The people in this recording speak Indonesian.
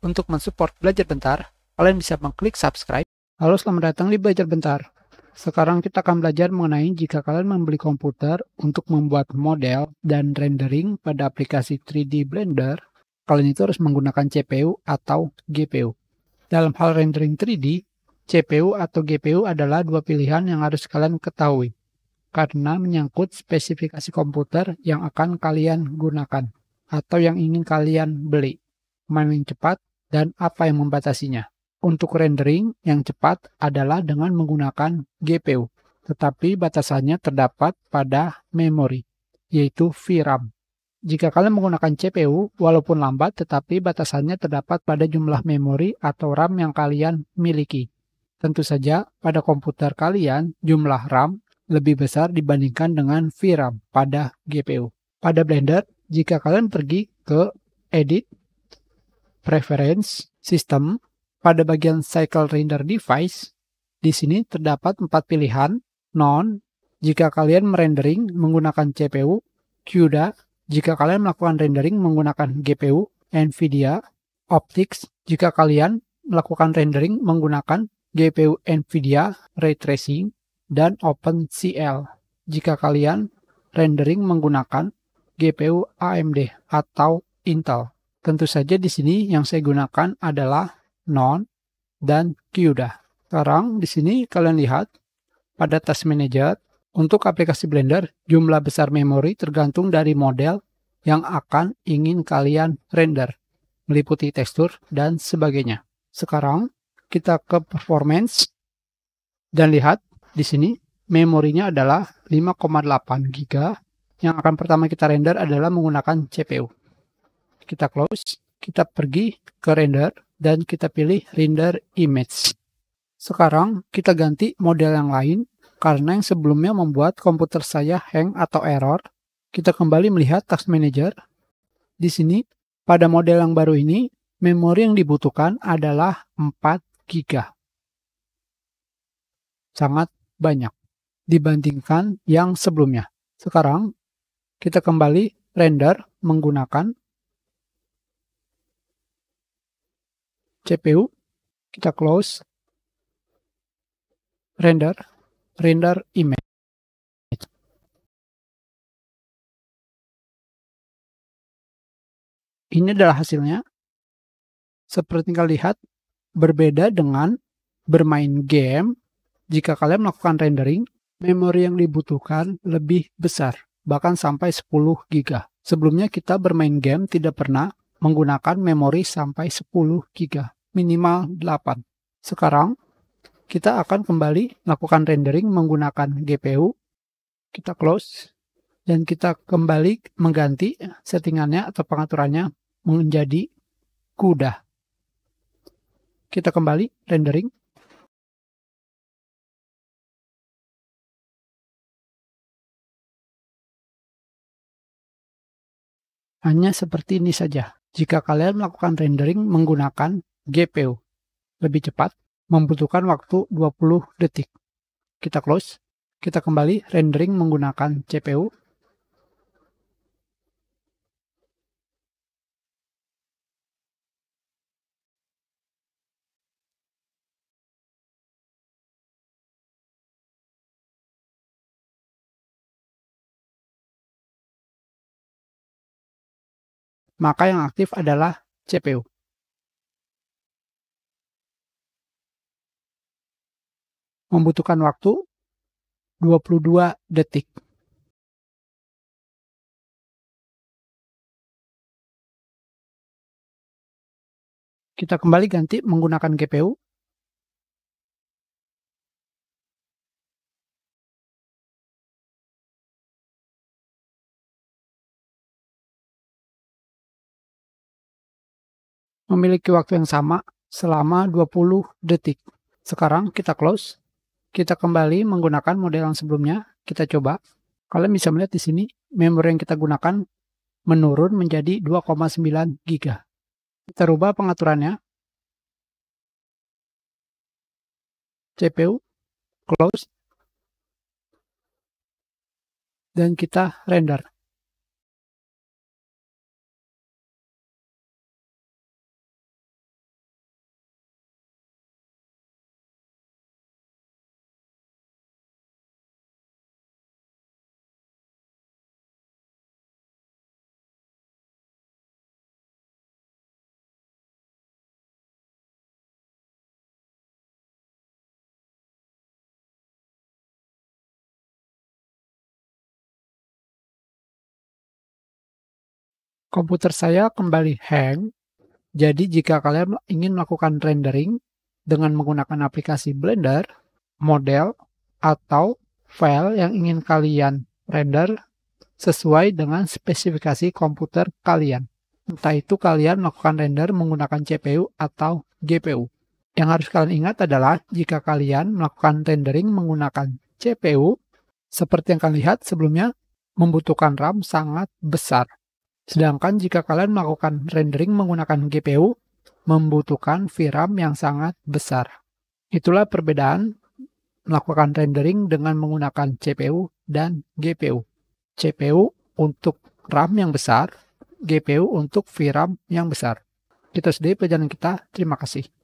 Untuk mensupport Belajar Bentar, kalian bisa mengklik subscribe. Halo, selamat datang di Belajar Bentar. Sekarang kita akan belajar mengenai jika kalian membeli komputer untuk membuat model dan rendering pada aplikasi 3D Blender, kalian itu harus menggunakan CPU atau GPU. Dalam hal rendering 3D, CPU atau GPU adalah dua pilihan yang harus kalian ketahui karena menyangkut spesifikasi komputer yang akan kalian gunakan atau yang ingin kalian beli. Main cepat, dan apa yang membatasinya. Untuk rendering yang cepat adalah dengan menggunakan GPU, tetapi batasannya terdapat pada memori, yaitu VRAM. Jika kalian menggunakan CPU, walaupun lambat, tetapi batasannya terdapat pada jumlah memori atau RAM yang kalian miliki. Tentu saja, pada komputer kalian, jumlah RAM lebih besar dibandingkan dengan VRAM pada GPU. Pada Blender, jika kalian pergi ke Edit preference system pada bagian cycle render device, di sini terdapat empat pilihan, none jika kalian merendering menggunakan CPU, CUDA jika kalian melakukan rendering menggunakan GPU, NVIDIA, Optics jika kalian melakukan rendering menggunakan GPU NVIDIA Ray Tracing, dan OpenCL jika kalian rendering menggunakan GPU AMD atau Intel. Tentu saja di sini yang saya gunakan adalah non dan Qda. Sekarang di sini kalian lihat pada task manager untuk aplikasi Blender jumlah besar memori tergantung dari model yang akan ingin kalian render, meliputi tekstur dan sebagainya. Sekarang kita ke performance dan lihat di sini memorinya adalah 5,8 GB yang akan pertama kita render adalah menggunakan CPU kita close, kita pergi ke render, dan kita pilih render image. Sekarang kita ganti model yang lain, karena yang sebelumnya membuat komputer saya hang atau error. Kita kembali melihat task manager. Di sini, pada model yang baru ini, memori yang dibutuhkan adalah 4 GB. Sangat banyak dibandingkan yang sebelumnya. Sekarang kita kembali render menggunakan CPU kita close render render image ini adalah hasilnya seperti kalian lihat berbeda dengan bermain game jika kalian melakukan rendering memori yang dibutuhkan lebih besar bahkan sampai 10 GB sebelumnya kita bermain game tidak pernah menggunakan memori sampai 10 GB, minimal 8. Sekarang, kita akan kembali melakukan rendering menggunakan GPU. Kita close, dan kita kembali mengganti settingannya atau pengaturannya menjadi kuda. Kita kembali rendering. Hanya seperti ini saja jika kalian melakukan rendering menggunakan GPU. Lebih cepat, membutuhkan waktu 20 detik. Kita close. Kita kembali rendering menggunakan CPU maka yang aktif adalah CPU. Membutuhkan waktu 22 detik. Kita kembali ganti menggunakan GPU memiliki waktu yang sama selama 20 detik. Sekarang kita close. Kita kembali menggunakan model yang sebelumnya. Kita coba. Kalian bisa melihat di sini memori yang kita gunakan menurun menjadi 2,9 GB. Kita rubah pengaturannya. CPU close dan kita render. komputer saya kembali hang. Jadi jika kalian ingin melakukan rendering dengan menggunakan aplikasi Blender, model, atau file yang ingin kalian render sesuai dengan spesifikasi komputer kalian. Entah itu kalian melakukan render menggunakan CPU atau GPU. Yang harus kalian ingat adalah jika kalian melakukan rendering menggunakan CPU, seperti yang kalian lihat sebelumnya, membutuhkan RAM sangat besar. Sedangkan jika kalian melakukan rendering menggunakan GPU, membutuhkan VRAM yang sangat besar. Itulah perbedaan melakukan rendering dengan menggunakan CPU dan GPU. CPU untuk RAM yang besar, GPU untuk VRAM yang besar. Kita sudahi pelajaran kita. Terima kasih.